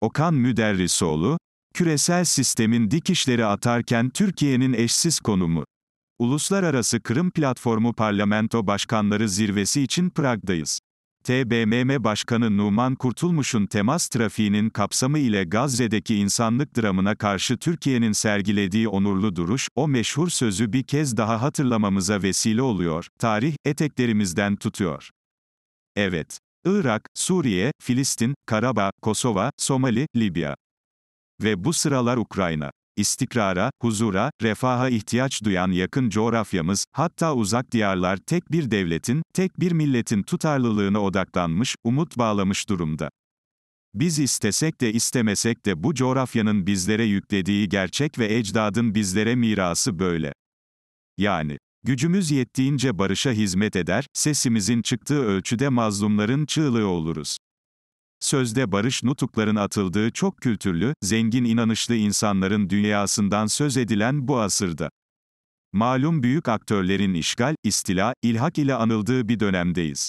Okan Müderrisoğlu, küresel sistemin dikişleri atarken Türkiye'nin eşsiz konumu. Uluslararası Kırım Platformu Parlamento Başkanları Zirvesi için Prag'dayız. TBMM Başkanı Numan Kurtulmuş'un temas trafiğinin kapsamı ile Gazze'deki insanlık dramına karşı Türkiye'nin sergilediği onurlu duruş, o meşhur sözü bir kez daha hatırlamamıza vesile oluyor. Tarih, eteklerimizden tutuyor. Evet. Irak, Suriye, Filistin, Karabağ, Kosova, Somali, Libya. Ve bu sıralar Ukrayna. İstikrara, huzura, refaha ihtiyaç duyan yakın coğrafyamız, hatta uzak diyarlar tek bir devletin, tek bir milletin tutarlılığına odaklanmış, umut bağlamış durumda. Biz istesek de istemesek de bu coğrafyanın bizlere yüklediği gerçek ve ecdadın bizlere mirası böyle. Yani gücümüz yettiğince barışa hizmet eder, sesimizin çıktığı ölçüde mazlumların çığlığı oluruz. Sözde barış nutukların atıldığı çok kültürlü, zengin inanışlı insanların dünyasından söz edilen bu asırda. Malum büyük aktörlerin işgal, istila, ilhak ile anıldığı bir dönemdeyiz.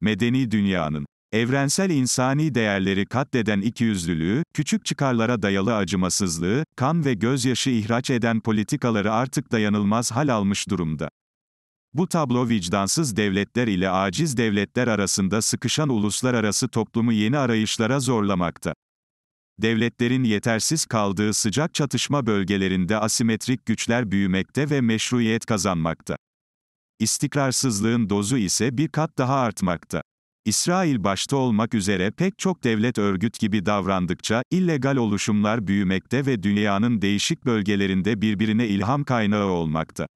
Medeni dünyanın Evrensel insani değerleri katleden ikiyüzlülüğü, küçük çıkarlara dayalı acımasızlığı, kan ve gözyaşı ihraç eden politikaları artık dayanılmaz hal almış durumda. Bu tablo vicdansız devletler ile aciz devletler arasında sıkışan uluslararası toplumu yeni arayışlara zorlamakta. Devletlerin yetersiz kaldığı sıcak çatışma bölgelerinde asimetrik güçler büyümekte ve meşruiyet kazanmakta. İstikrarsızlığın dozu ise bir kat daha artmakta. İsrail başta olmak üzere pek çok devlet örgüt gibi davrandıkça, illegal oluşumlar büyümekte ve dünyanın değişik bölgelerinde birbirine ilham kaynağı olmakta.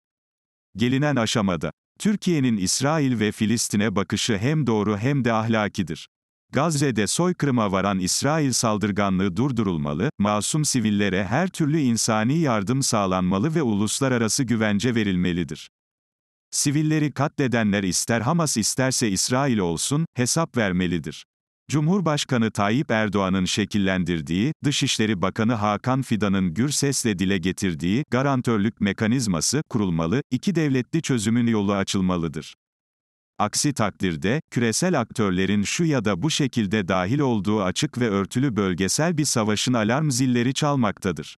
Gelinen aşamada, Türkiye'nin İsrail ve Filistin'e bakışı hem doğru hem de ahlakidir. Gazze'de soykırıma varan İsrail saldırganlığı durdurulmalı, masum sivillere her türlü insani yardım sağlanmalı ve uluslararası güvence verilmelidir. Sivilleri katledenler ister Hamas isterse İsrail olsun, hesap vermelidir. Cumhurbaşkanı Tayyip Erdoğan'ın şekillendirdiği, Dışişleri Bakanı Hakan Fidan'ın gür sesle dile getirdiği, garantörlük mekanizması, kurulmalı, iki devletli çözümün yolu açılmalıdır. Aksi takdirde, küresel aktörlerin şu ya da bu şekilde dahil olduğu açık ve örtülü bölgesel bir savaşın alarm zilleri çalmaktadır.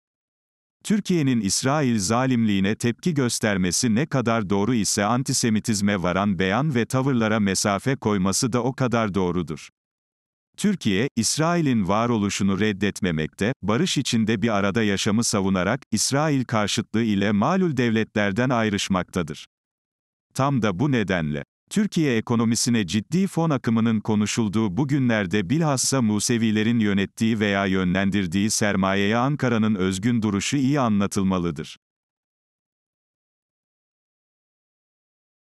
Türkiye'nin İsrail zalimliğine tepki göstermesi ne kadar doğru ise antisemitizme varan beyan ve tavırlara mesafe koyması da o kadar doğrudur. Türkiye, İsrail'in varoluşunu reddetmemekte, barış içinde bir arada yaşamı savunarak, İsrail karşıtlığı ile malul devletlerden ayrışmaktadır. Tam da bu nedenle, Türkiye ekonomisine ciddi fon akımının konuşulduğu bu günlerde bilhassa Musevilerin yönettiği veya yönlendirdiği sermayeye Ankara'nın özgün duruşu iyi anlatılmalıdır.